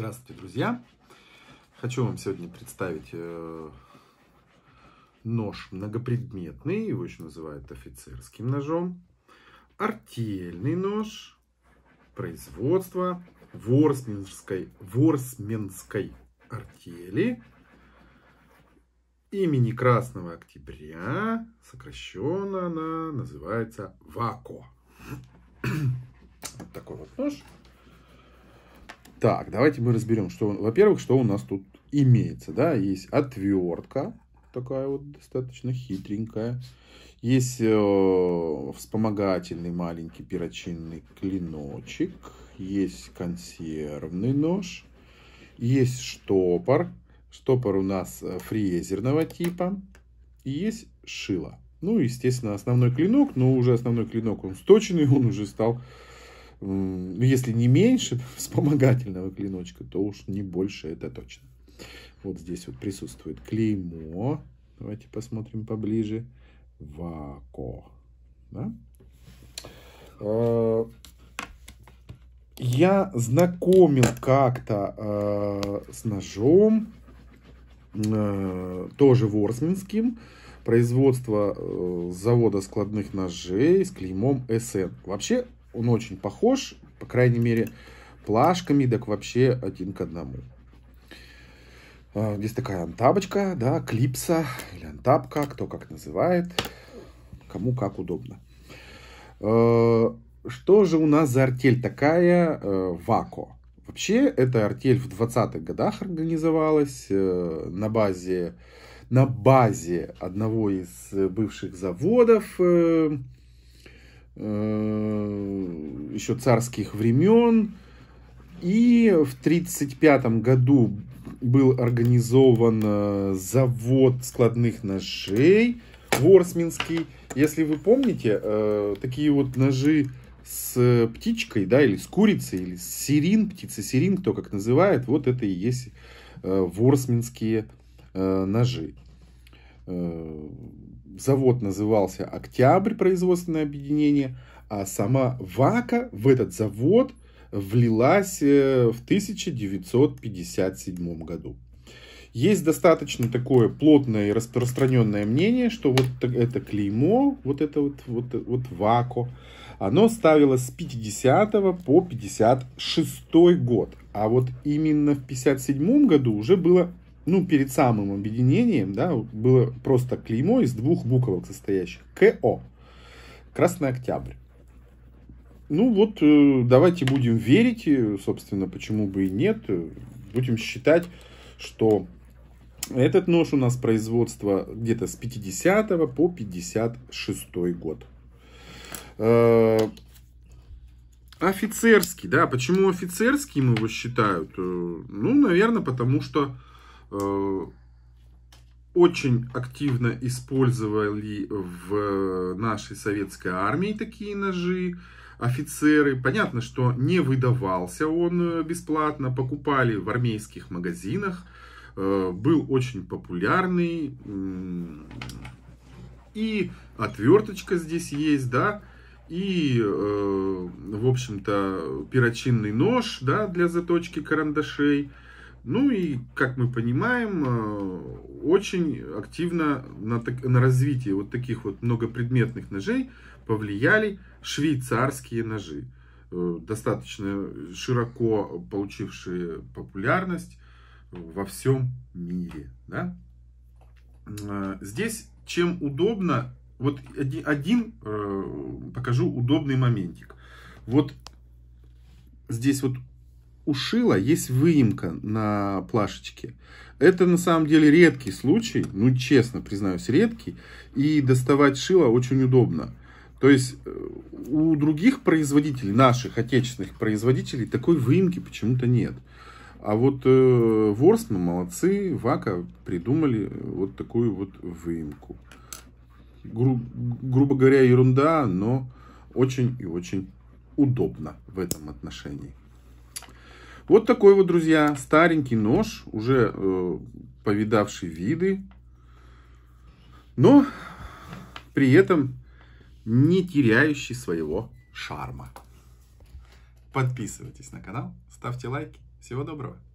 Здравствуйте, друзья! Хочу вам сегодня представить э, нож многопредметный, его еще называют офицерским ножом, артельный нож производства ворсменской ворсменской артели имени Красного Октября, сокращенно она называется ВАКО. Вот такой вот нож. Так, давайте мы разберем, что, во-первых, что у нас тут имеется, да, есть отвертка, такая вот достаточно хитренькая, есть э, вспомогательный маленький перочинный клиночек, есть консервный нож, есть штопор, штопор у нас э, фрезерного типа, и есть шило. Ну, естественно, основной клинок, но уже основной клинок, он сточенный, он уже стал ну, если не меньше вспомогательного клиночка, то уж не больше, это точно. Вот здесь вот присутствует клеймо. Давайте посмотрим поближе. Вако. Да? А, я знакомил как-то э, с ножом, э, тоже ворсминским, производство э, завода складных ножей с клеймом СН. Вообще он очень похож, по крайней мере, плашками, так вообще один к одному. А, здесь такая антабочка, да, клипса или антапка, кто как называет, кому как удобно. А, что же у нас за артель такая а, ВАКО? Вообще, эта артель в 20-х годах организовалась на базе, на базе одного из бывших заводов Э, еще царских времен. И в 1935 году был организован э, завод складных ножей Ворсминский. Если вы помните, э, такие вот ножи с птичкой, да, или с курицей, или с сирин, птица сирин, кто как называет, вот это и есть ворсминские ножи завод назывался «Октябрь» производственное объединение, а сама ВАКа в этот завод влилась э, в 1957 году. Есть достаточно такое плотное и распространенное мнение, что вот это клеймо, вот это вот, вот, вот ВАКО, оно ставилось с 50 по 56 год. А вот именно в 57 году уже было ну, перед самым объединением, да, было просто клеймо из двух буквок состоящих. КО. Красный Октябрь. Ну вот, э, давайте будем верить, э, собственно, почему бы и нет. Э, будем считать, что этот нож у нас производство где-то с 50 по 56 год. Офицерский, да, почему офицерский мы его считают? Ну, наверное, потому что Э, очень активно использовали в нашей советской армии такие ножи офицеры. Понятно, что не выдавался он э, бесплатно, покупали в армейских магазинах, э, был очень популярный. И отверточка здесь есть, да, и, в общем-то, перочинный нож, да, для заточки карандашей. Ну и, как мы понимаем, э, очень активно на, на развитие вот таких вот многопредметных ножей повлияли швейцарские ножи, э, достаточно широко получившие популярность во всем мире. Да? Э, здесь чем удобно, вот один, один покажу удобный моментик. Вот здесь вот у шила есть выемка на плашечке. Это на самом деле редкий случай, ну честно признаюсь, редкий. И доставать шило очень удобно. То есть э, у других производителей, наших отечественных производителей, такой выемки почему-то нет. А вот э, молодцы, Вака придумали вот такую вот выемку. Гру, грубо говоря, ерунда, но очень и очень удобно в этом отношении. Вот такой вот, друзья, старенький нож, уже э, повидавший виды, но при этом не теряющий своего шарма. Подписывайтесь на канал, ставьте лайки. Всего доброго!